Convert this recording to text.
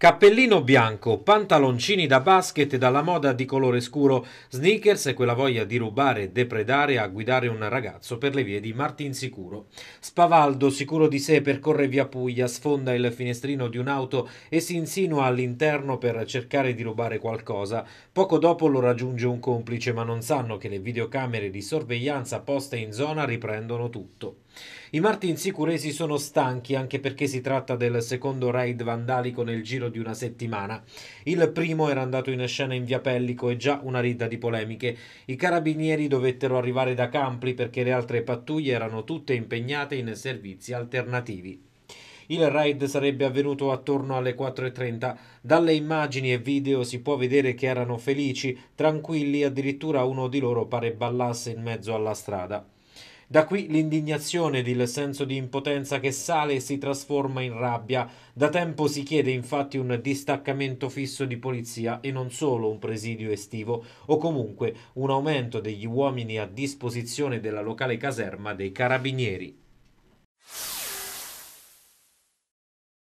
Cappellino bianco, pantaloncini da basket dalla moda di colore scuro, sneakers e quella voglia di rubare e depredare a guidare un ragazzo per le vie di Martin Sicuro. Spavaldo, sicuro di sé, percorre via Puglia, sfonda il finestrino di un'auto e si insinua all'interno per cercare di rubare qualcosa. Poco dopo lo raggiunge un complice, ma non sanno che le videocamere di sorveglianza poste in zona riprendono tutto. I Martin martinsicuresi sono stanchi anche perché si tratta del secondo raid vandalico nel giro di una settimana. Il primo era andato in scena in via Pellico e già una ridda di polemiche. I carabinieri dovettero arrivare da Campli perché le altre pattuglie erano tutte impegnate in servizi alternativi. Il raid sarebbe avvenuto attorno alle 4.30. Dalle immagini e video si può vedere che erano felici, tranquilli, addirittura uno di loro pare ballasse in mezzo alla strada. Da qui l'indignazione ed il senso di impotenza che sale e si trasforma in rabbia. Da tempo si chiede infatti un distaccamento fisso di polizia e non solo un presidio estivo o comunque un aumento degli uomini a disposizione della locale caserma dei carabinieri.